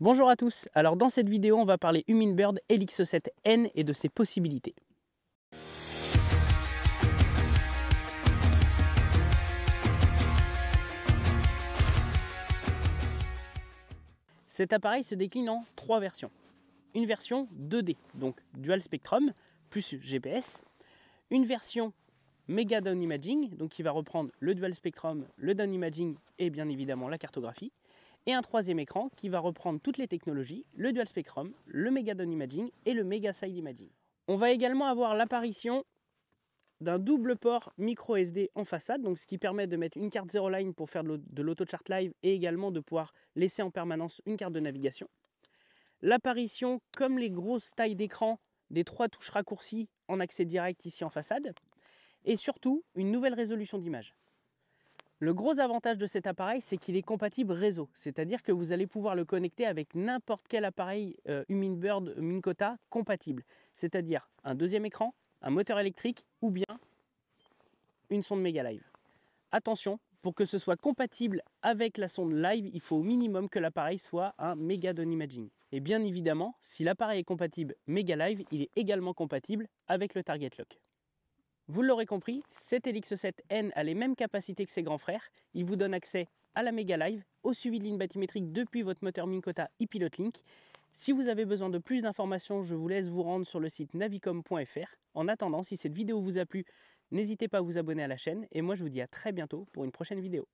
Bonjour à tous, alors dans cette vidéo on va parler Bird LX7N et de ses possibilités. Cet appareil se décline en trois versions. Une version 2D, donc Dual Spectrum plus GPS. Une version Mega Down Imaging, donc qui va reprendre le Dual Spectrum, le Down Imaging et bien évidemment la cartographie et un troisième écran qui va reprendre toutes les technologies, le dual spectrum, le Megadon Imaging et le Mega Side Imaging. On va également avoir l'apparition d'un double port micro SD en façade, donc ce qui permet de mettre une carte zero line pour faire de chart live et également de pouvoir laisser en permanence une carte de navigation. L'apparition, comme les grosses tailles d'écran, des trois touches raccourcies en accès direct ici en façade. Et surtout, une nouvelle résolution d'image. Le gros avantage de cet appareil, c'est qu'il est compatible réseau, c'est-à-dire que vous allez pouvoir le connecter avec n'importe quel appareil euh, Bird Minkota compatible, c'est-à-dire un deuxième écran, un moteur électrique ou bien une sonde Mega Live. Attention, pour que ce soit compatible avec la sonde live, il faut au minimum que l'appareil soit un Megadon Imaging. Et bien évidemment, si l'appareil est compatible Mega Live, il est également compatible avec le Target Lock. Vous l'aurez compris, cet Elix 7N a les mêmes capacités que ses grands frères. Il vous donne accès à la Mega Live, au suivi de ligne bathymétrique depuis votre moteur Minkota e-Pilot Link. Si vous avez besoin de plus d'informations, je vous laisse vous rendre sur le site navicom.fr. En attendant, si cette vidéo vous a plu, n'hésitez pas à vous abonner à la chaîne et moi je vous dis à très bientôt pour une prochaine vidéo.